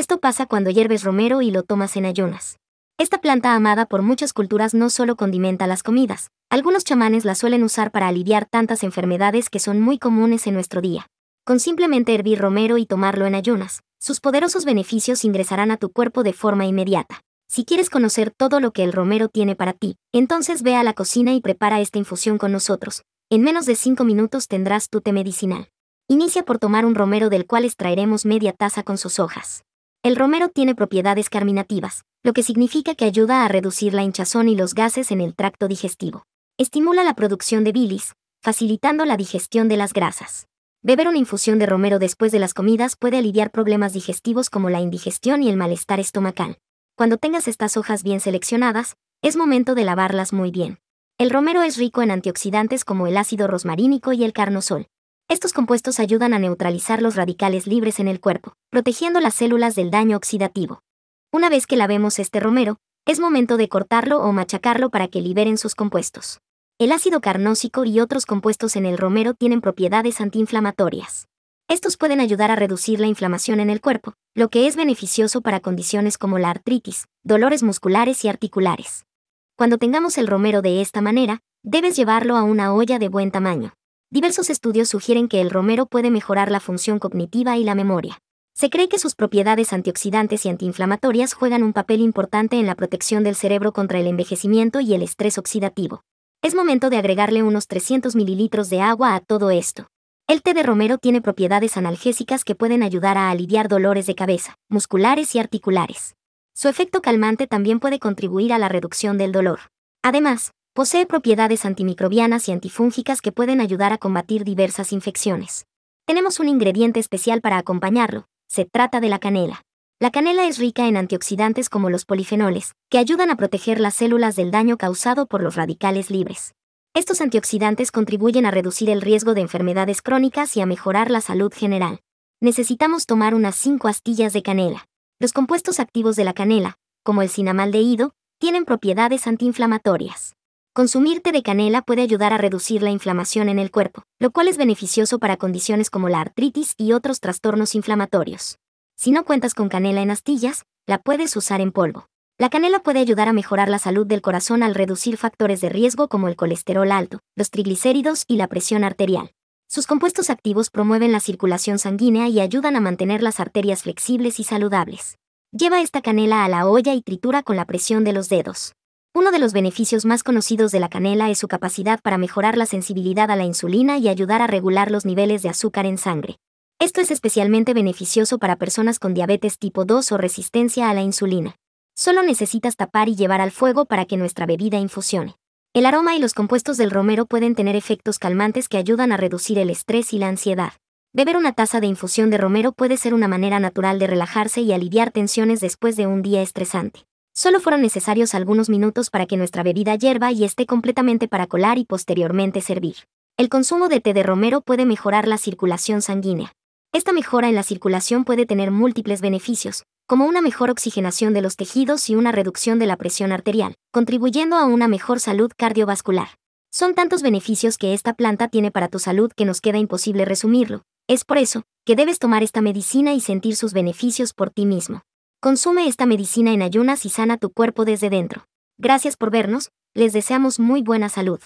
Esto pasa cuando hierves romero y lo tomas en ayunas. Esta planta amada por muchas culturas no solo condimenta las comidas, algunos chamanes la suelen usar para aliviar tantas enfermedades que son muy comunes en nuestro día. Con simplemente hervir romero y tomarlo en ayunas, sus poderosos beneficios ingresarán a tu cuerpo de forma inmediata. Si quieres conocer todo lo que el romero tiene para ti, entonces ve a la cocina y prepara esta infusión con nosotros. En menos de 5 minutos tendrás tu té medicinal. Inicia por tomar un romero del cual extraeremos media taza con sus hojas. El romero tiene propiedades carminativas, lo que significa que ayuda a reducir la hinchazón y los gases en el tracto digestivo. Estimula la producción de bilis, facilitando la digestión de las grasas. Beber una infusión de romero después de las comidas puede aliviar problemas digestivos como la indigestión y el malestar estomacal. Cuando tengas estas hojas bien seleccionadas, es momento de lavarlas muy bien. El romero es rico en antioxidantes como el ácido rosmarínico y el carnosol. Estos compuestos ayudan a neutralizar los radicales libres en el cuerpo, protegiendo las células del daño oxidativo. Una vez que lavemos este romero, es momento de cortarlo o machacarlo para que liberen sus compuestos. El ácido carnósico y otros compuestos en el romero tienen propiedades antiinflamatorias. Estos pueden ayudar a reducir la inflamación en el cuerpo, lo que es beneficioso para condiciones como la artritis, dolores musculares y articulares. Cuando tengamos el romero de esta manera, debes llevarlo a una olla de buen tamaño. Diversos estudios sugieren que el romero puede mejorar la función cognitiva y la memoria. Se cree que sus propiedades antioxidantes y antiinflamatorias juegan un papel importante en la protección del cerebro contra el envejecimiento y el estrés oxidativo. Es momento de agregarle unos 300 mililitros de agua a todo esto. El té de romero tiene propiedades analgésicas que pueden ayudar a aliviar dolores de cabeza, musculares y articulares. Su efecto calmante también puede contribuir a la reducción del dolor. Además, Posee propiedades antimicrobianas y antifúngicas que pueden ayudar a combatir diversas infecciones. Tenemos un ingrediente especial para acompañarlo, se trata de la canela. La canela es rica en antioxidantes como los polifenoles, que ayudan a proteger las células del daño causado por los radicales libres. Estos antioxidantes contribuyen a reducir el riesgo de enfermedades crónicas y a mejorar la salud general. Necesitamos tomar unas 5 astillas de canela. Los compuestos activos de la canela, como el cinamaldehído, tienen propiedades antiinflamatorias. Consumirte de canela puede ayudar a reducir la inflamación en el cuerpo, lo cual es beneficioso para condiciones como la artritis y otros trastornos inflamatorios. Si no cuentas con canela en astillas, la puedes usar en polvo. La canela puede ayudar a mejorar la salud del corazón al reducir factores de riesgo como el colesterol alto, los triglicéridos y la presión arterial. Sus compuestos activos promueven la circulación sanguínea y ayudan a mantener las arterias flexibles y saludables. Lleva esta canela a la olla y tritura con la presión de los dedos. Uno de los beneficios más conocidos de la canela es su capacidad para mejorar la sensibilidad a la insulina y ayudar a regular los niveles de azúcar en sangre. Esto es especialmente beneficioso para personas con diabetes tipo 2 o resistencia a la insulina. Solo necesitas tapar y llevar al fuego para que nuestra bebida infusione. El aroma y los compuestos del romero pueden tener efectos calmantes que ayudan a reducir el estrés y la ansiedad. Beber una taza de infusión de romero puede ser una manera natural de relajarse y aliviar tensiones después de un día estresante. Solo fueron necesarios algunos minutos para que nuestra bebida hierva y esté completamente para colar y posteriormente servir. El consumo de té de romero puede mejorar la circulación sanguínea. Esta mejora en la circulación puede tener múltiples beneficios, como una mejor oxigenación de los tejidos y una reducción de la presión arterial, contribuyendo a una mejor salud cardiovascular. Son tantos beneficios que esta planta tiene para tu salud que nos queda imposible resumirlo. Es por eso que debes tomar esta medicina y sentir sus beneficios por ti mismo. Consume esta medicina en ayunas y sana tu cuerpo desde dentro. Gracias por vernos, les deseamos muy buena salud.